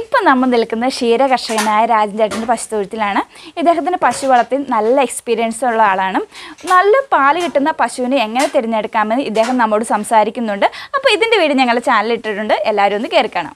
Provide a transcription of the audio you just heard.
ഇപ്പം നമ്മൾ നിൽക്കുന്ന ക്ഷീരകർഷകനായ രാജൻചേട്ടൻ്റെ തൊഴുത്തിലാണ് ഇദ്ദേഹത്തിൻ്റെ പശു വളർത്തി നല്ല എക്സ്പീരിയൻസ് ഉള്ള ആളാണ് നല്ല പാൽ കിട്ടുന്ന പശുവിനെ എങ്ങനെ തിരഞ്ഞെടുക്കാമെന്ന് ഇദ്ദേഹം നമ്മോട് സംസാരിക്കുന്നുണ്ട് അപ്പോൾ ഇതിൻ്റെ വീട് ഞങ്ങളുടെ ചാനലിൽ ഇട്ടിട്ടുണ്ട് എല്ലാവരും ഒന്ന് കയറി